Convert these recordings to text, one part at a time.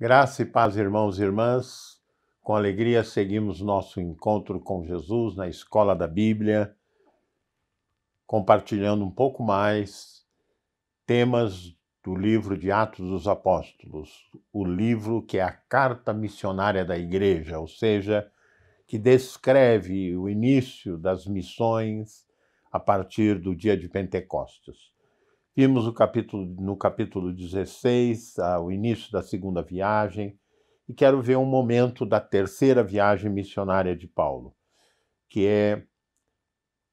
Graça e paz, irmãos e irmãs. Com alegria seguimos nosso encontro com Jesus na escola da Bíblia, compartilhando um pouco mais temas do livro de Atos dos Apóstolos, o livro que é a carta missionária da igreja, ou seja, que descreve o início das missões a partir do dia de Pentecostes. Vimos capítulo, no capítulo 16, o início da segunda viagem, e quero ver um momento da terceira viagem missionária de Paulo, que é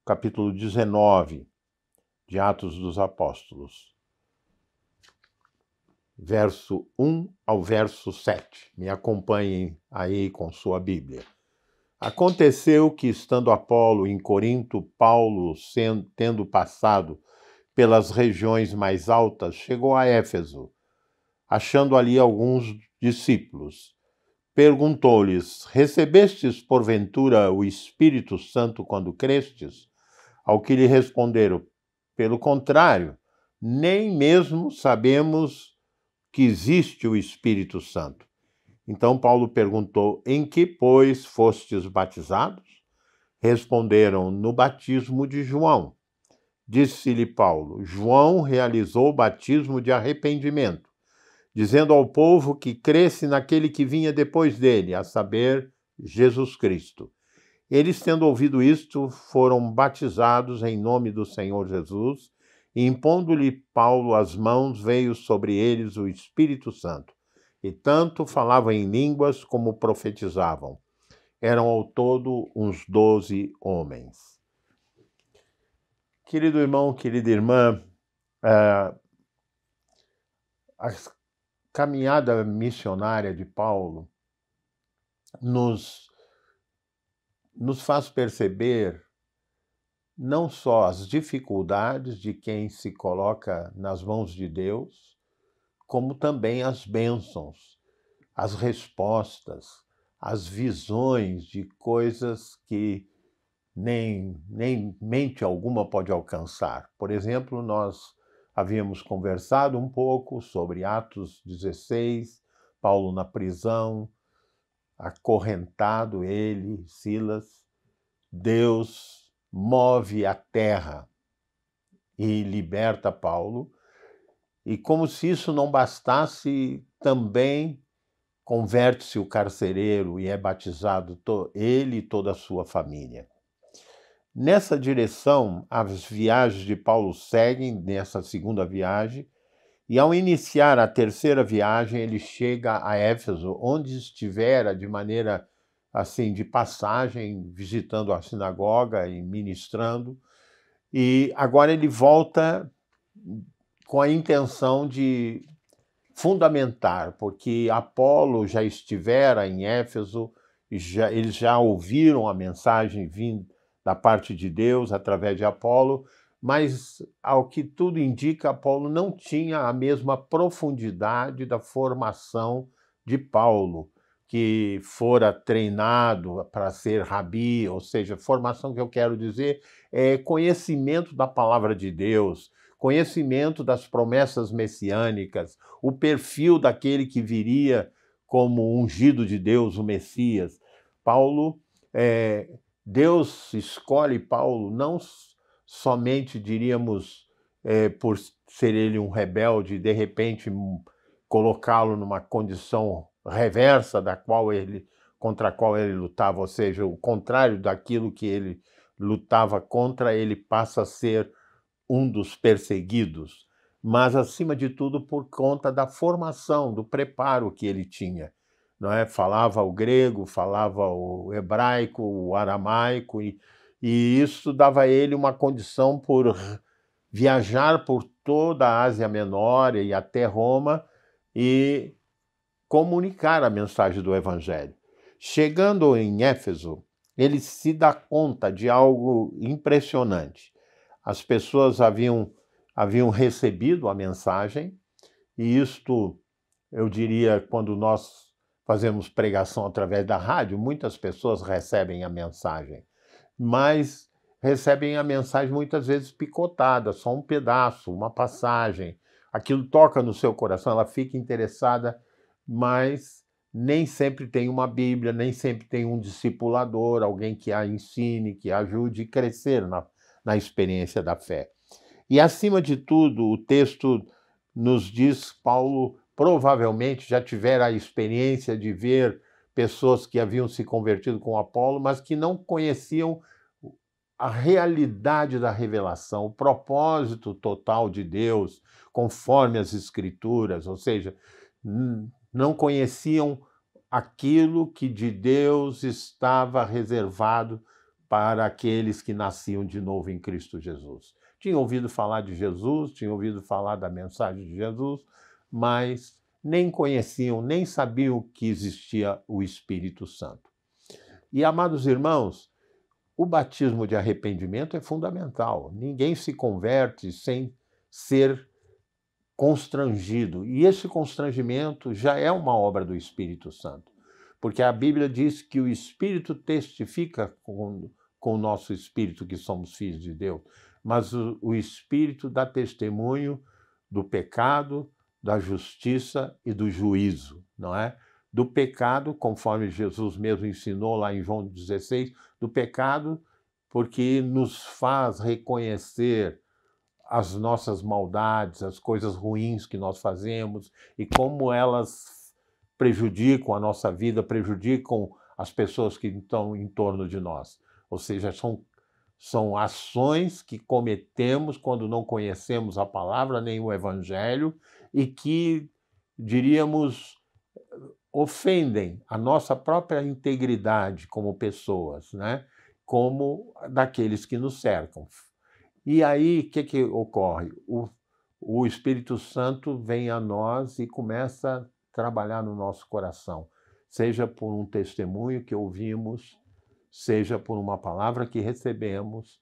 capítulo 19 de Atos dos Apóstolos, verso 1 ao verso 7. Me acompanhem aí com sua Bíblia. Aconteceu que, estando Apolo em Corinto, Paulo, sendo, tendo passado pelas regiões mais altas, chegou a Éfeso, achando ali alguns discípulos. Perguntou-lhes: Recebestes porventura o Espírito Santo quando crestes? Ao que lhe responderam: Pelo contrário, nem mesmo sabemos que existe o Espírito Santo. Então Paulo perguntou: Em que, pois, fostes batizados? Responderam: No batismo de João. Disse-lhe Paulo: João realizou o batismo de arrependimento, dizendo ao povo que cresce naquele que vinha depois dele, a saber, Jesus Cristo. Eles, tendo ouvido isto, foram batizados em nome do Senhor Jesus, e impondo-lhe Paulo as mãos, veio sobre eles o Espírito Santo, e tanto falavam em línguas como profetizavam. Eram ao todo uns doze homens. Querido irmão, querida irmã, é, a caminhada missionária de Paulo nos, nos faz perceber não só as dificuldades de quem se coloca nas mãos de Deus, como também as bênçãos, as respostas, as visões de coisas que nem, nem mente alguma pode alcançar. Por exemplo, nós havíamos conversado um pouco sobre Atos 16, Paulo na prisão, acorrentado ele, Silas. Deus move a terra e liberta Paulo. E como se isso não bastasse, também converte-se o carcereiro e é batizado ele e toda a sua família. Nessa direção, as viagens de Paulo seguem nessa segunda viagem, e ao iniciar a terceira viagem, ele chega a Éfeso, onde estivera de maneira assim de passagem, visitando a sinagoga e ministrando. E agora ele volta com a intenção de fundamentar, porque Apolo já estivera em Éfeso, já, eles já ouviram a mensagem vindo da parte de Deus através de Apolo, mas ao que tudo indica, Apolo não tinha a mesma profundidade da formação de Paulo, que fora treinado para ser rabi, ou seja, formação que eu quero dizer é conhecimento da palavra de Deus, conhecimento das promessas messiânicas, o perfil daquele que viria como ungido de Deus, o Messias. Paulo é, Deus escolhe Paulo não somente, diríamos, é, por ser ele um rebelde, de repente hum, colocá-lo numa condição reversa da qual ele contra a qual ele lutava, ou seja, o contrário daquilo que ele lutava contra, ele passa a ser um dos perseguidos, mas acima de tudo por conta da formação, do preparo que ele tinha não é? falava o grego, falava o hebraico, o aramaico, e, e isso dava a ele uma condição por viajar por toda a Ásia Menor e até Roma e comunicar a mensagem do Evangelho. Chegando em Éfeso, ele se dá conta de algo impressionante. As pessoas haviam, haviam recebido a mensagem, e isto, eu diria, quando nós fazemos pregação através da rádio, muitas pessoas recebem a mensagem, mas recebem a mensagem muitas vezes picotada, só um pedaço, uma passagem. Aquilo toca no seu coração, ela fica interessada, mas nem sempre tem uma Bíblia, nem sempre tem um discipulador, alguém que a ensine, que a ajude a crescer na, na experiência da fé. E acima de tudo, o texto nos diz, Paulo provavelmente já tiveram a experiência de ver pessoas que haviam se convertido com Apolo, mas que não conheciam a realidade da revelação, o propósito total de Deus, conforme as Escrituras, ou seja, não conheciam aquilo que de Deus estava reservado para aqueles que nasciam de novo em Cristo Jesus. Tinham ouvido falar de Jesus, tinham ouvido falar da mensagem de Jesus, mas nem conheciam, nem sabiam que existia o Espírito Santo. E, amados irmãos, o batismo de arrependimento é fundamental. Ninguém se converte sem ser constrangido. E esse constrangimento já é uma obra do Espírito Santo, porque a Bíblia diz que o Espírito testifica com, com o nosso espírito que somos filhos de Deus, mas o, o Espírito dá testemunho do pecado, da justiça e do juízo, não é? Do pecado, conforme Jesus mesmo ensinou lá em João 16, do pecado, porque nos faz reconhecer as nossas maldades, as coisas ruins que nós fazemos e como elas prejudicam a nossa vida, prejudicam as pessoas que estão em torno de nós. Ou seja, são são ações que cometemos quando não conhecemos a palavra nem o evangelho e que, diríamos, ofendem a nossa própria integridade como pessoas, né? como daqueles que nos cercam. E aí, o que, que ocorre? O, o Espírito Santo vem a nós e começa a trabalhar no nosso coração, seja por um testemunho que ouvimos, seja por uma palavra que recebemos.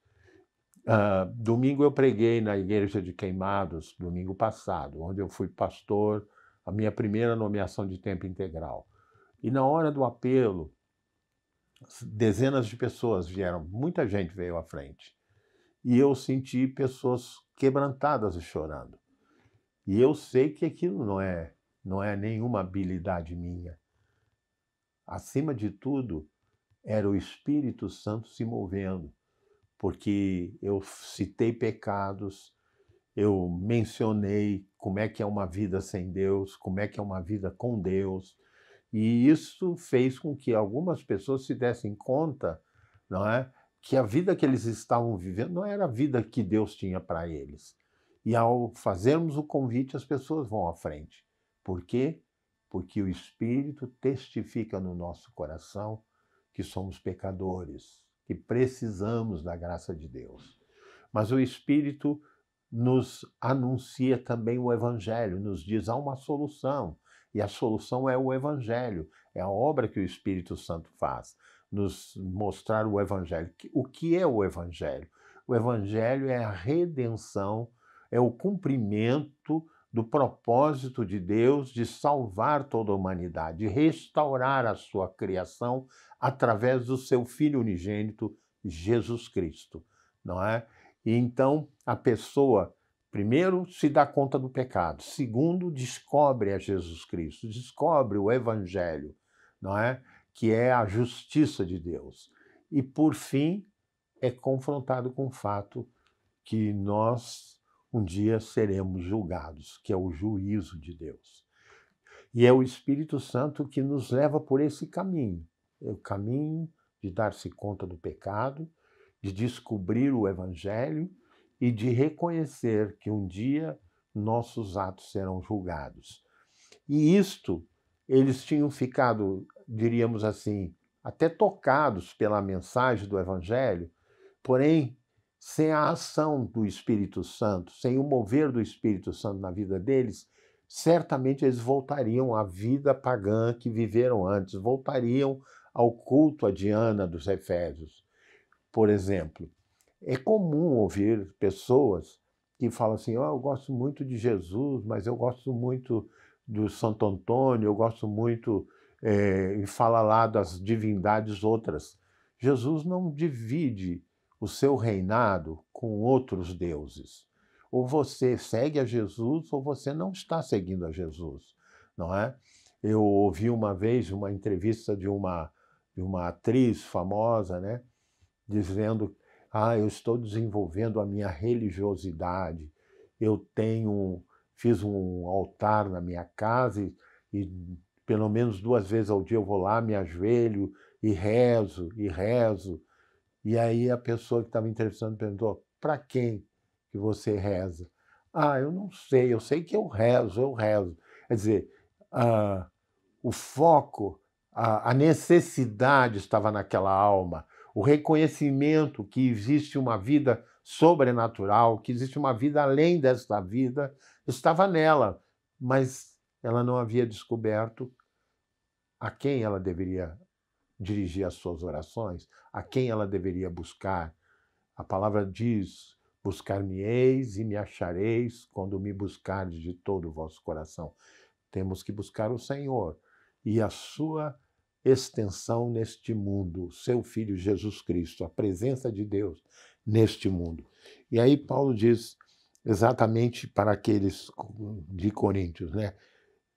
Uh, domingo eu preguei na igreja de Queimados, domingo passado, onde eu fui pastor, a minha primeira nomeação de tempo integral. E na hora do apelo, dezenas de pessoas vieram, muita gente veio à frente. E eu senti pessoas quebrantadas e chorando. E eu sei que aquilo não é, não é nenhuma habilidade minha. Acima de tudo, era o Espírito Santo se movendo, porque eu citei pecados, eu mencionei como é que é uma vida sem Deus, como é que é uma vida com Deus, e isso fez com que algumas pessoas se dessem conta, não é, que a vida que eles estavam vivendo não era a vida que Deus tinha para eles. E ao fazermos o convite, as pessoas vão à frente. Por quê? Porque o Espírito testifica no nosso coração que somos pecadores, que precisamos da graça de Deus. Mas o Espírito nos anuncia também o Evangelho, nos diz há uma solução, e a solução é o Evangelho, é a obra que o Espírito Santo faz, nos mostrar o Evangelho. O que é o Evangelho? O Evangelho é a redenção, é o cumprimento do propósito de Deus de salvar toda a humanidade, restaurar a sua criação através do seu Filho unigênito, Jesus Cristo, não é? E então a pessoa, primeiro, se dá conta do pecado, segundo, descobre a Jesus Cristo, descobre o Evangelho, não é? Que é a justiça de Deus. E por fim, é confrontado com o fato que nós um dia seremos julgados, que é o juízo de Deus. E é o Espírito Santo que nos leva por esse caminho é o caminho de dar-se conta do pecado, de descobrir o Evangelho e de reconhecer que um dia nossos atos serão julgados. E isto, eles tinham ficado, diríamos assim, até tocados pela mensagem do Evangelho, porém sem a ação do Espírito Santo, sem o mover do Espírito Santo na vida deles, certamente eles voltariam à vida pagã que viveram antes, voltariam ao culto a Diana dos Efésios. Por exemplo, é comum ouvir pessoas que falam assim: oh, eu gosto muito de Jesus, mas eu gosto muito do Santo Antônio, eu gosto muito. É, eh, e fala lá das divindades outras. Jesus não divide o seu reinado com outros deuses. Ou você segue a Jesus ou você não está seguindo a Jesus, não é? Eu ouvi uma vez uma entrevista de uma, de uma atriz famosa, né, dizendo: "Ah, eu estou desenvolvendo a minha religiosidade. Eu tenho fiz um altar na minha casa e, e pelo menos duas vezes ao dia eu vou lá, me ajoelho e rezo e rezo e aí a pessoa que estava entrevistando perguntou: para quem que você reza? Ah, eu não sei, eu sei que eu rezo, eu rezo. Quer dizer, ah, o foco, a, a necessidade estava naquela alma, o reconhecimento que existe uma vida sobrenatural, que existe uma vida além desta vida, estava nela, mas ela não havia descoberto a quem ela deveria dirigir as suas orações, a quem ela deveria buscar. A palavra diz: Buscar-me-eis e me achareis quando me buscardes de todo o vosso coração. Temos que buscar o Senhor e a sua extensão neste mundo, seu Filho Jesus Cristo, a presença de Deus neste mundo. E aí Paulo diz exatamente para aqueles de Coríntios, né?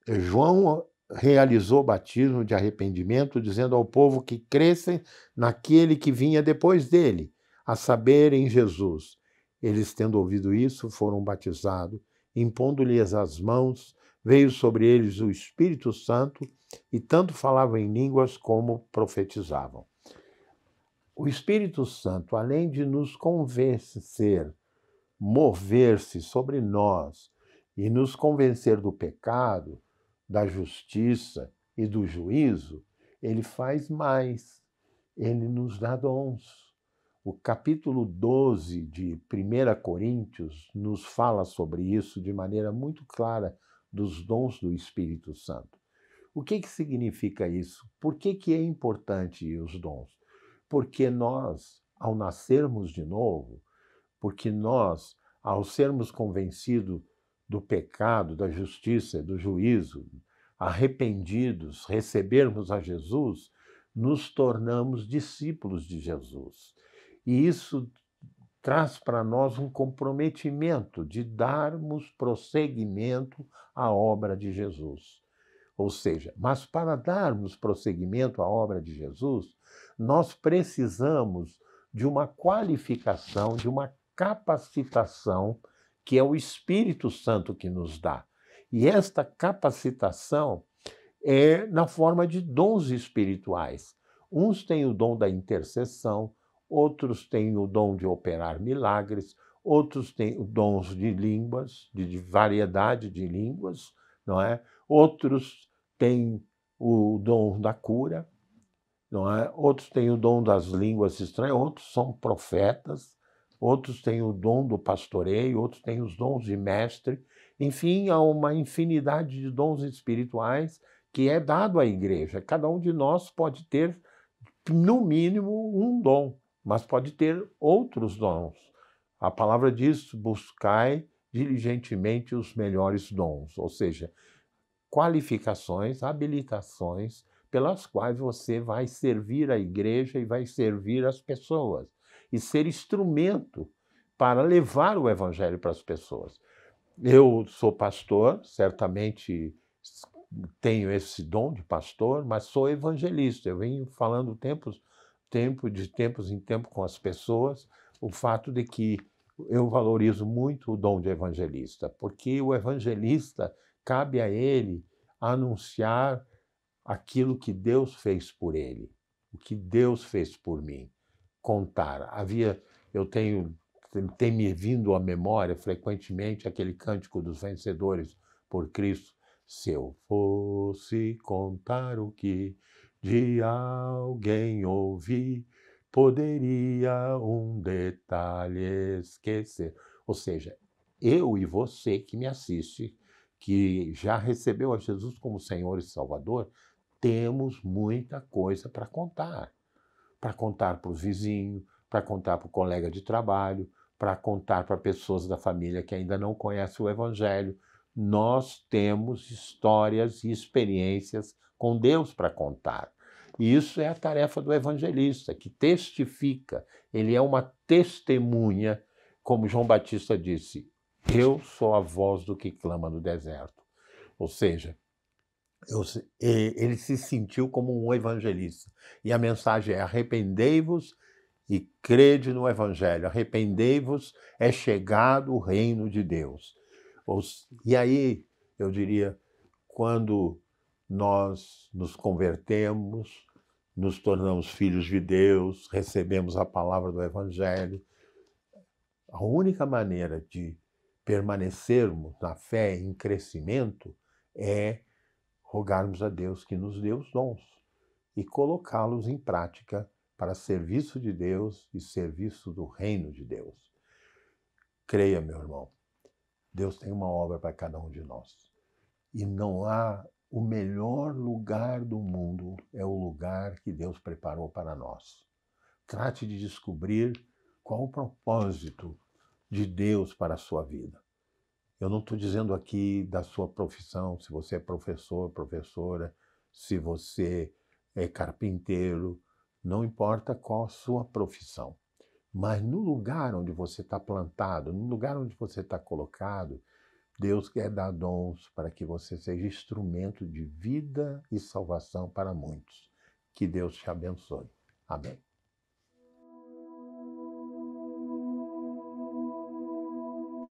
João realizou batismo de arrependimento, dizendo ao povo que crescem naquele que vinha depois dele, a saber, em Jesus. Eles, tendo ouvido isso, foram batizados, impondo-lhes as mãos, veio sobre eles o Espírito Santo e tanto falavam em línguas como profetizavam. O Espírito Santo, além de nos convencer, mover-se sobre nós e nos convencer do pecado, da justiça e do juízo, ele faz mais, ele nos dá dons. O capítulo 12 de 1 Coríntios nos fala sobre isso de maneira muito clara, dos dons do Espírito Santo. O que, que significa isso? Por que, que é importante os dons? Porque nós, ao nascermos de novo, porque nós, ao sermos convencidos do pecado, da justiça do juízo, arrependidos, recebermos a Jesus, nos tornamos discípulos de Jesus. E isso traz para nós um comprometimento de darmos prosseguimento à obra de Jesus. Ou seja, mas para darmos prosseguimento à obra de Jesus, nós precisamos de uma qualificação, de uma capacitação que é o Espírito Santo que nos dá. E esta capacitação é na forma de dons espirituais. Uns têm o dom da intercessão, outros têm o dom de operar milagres, outros têm o dons de línguas, de, de variedade de línguas, não é? Outros têm o dom da cura, não é? Outros têm o dom das línguas estranhas, outros são profetas, outros têm o dom do pastoreio, outros têm os dons de mestre. Enfim, há uma infinidade de dons espirituais que é dado à igreja. Cada um de nós pode ter, no mínimo, um dom, mas pode ter outros dons. A palavra diz: buscai diligentemente os melhores dons, ou seja, qualificações, habilitações pelas quais você vai servir a igreja e vai servir as pessoas e ser instrumento para levar o evangelho para as pessoas. Eu sou pastor, certamente tenho esse dom de pastor, mas sou evangelista. Eu venho falando tempos, tempo de tempos em tempo com as pessoas o fato de que eu valorizo muito o dom de evangelista, porque o evangelista cabe a ele anunciar aquilo que Deus fez por ele, o que Deus fez por mim contar. Havia, eu tenho, tem me vindo à memória frequentemente aquele cântico dos vencedores por Cristo. Se eu fosse contar o que de alguém ouvi, poderia um detalhe esquecer. Ou seja, eu e você que me assiste, que já recebeu a Jesus como Senhor e Salvador, temos muita coisa para contar para contar para os vizinhos, para contar para o colega de trabalho, para contar para pessoas da família que ainda não conhecem o Evangelho. Nós temos histórias e experiências com Deus para contar. E isso é a tarefa do evangelista, que testifica. Ele é uma testemunha, como João Batista disse: Eu sou a voz do que clama no deserto. Ou seja, eu, ele se sentiu como um evangelista. E a mensagem é: arrependei-vos e crede no evangelho. Arrependei-vos, é chegado o reino de Deus. E aí, eu diria, quando nós nos convertemos, nos tornamos filhos de Deus, recebemos a palavra do Evangelho. A única maneira de permanecermos na fé em crescimento é rogarmos a Deus que nos dê os dons e colocá-los em prática para serviço de Deus e serviço do reino de Deus. Creia, meu irmão, Deus tem uma obra para cada um de nós. E não há o melhor lugar do mundo é o lugar que Deus preparou para nós. Trate de descobrir qual o propósito de Deus para a sua vida. Eu não estou dizendo aqui da sua profissão, se você é professor, professora, se você é carpinteiro, não importa qual a sua profissão. Mas no lugar onde você está plantado, no lugar onde você está colocado, Deus quer dar dons para que você seja instrumento de vida e salvação para muitos. Que Deus te abençoe. Amém.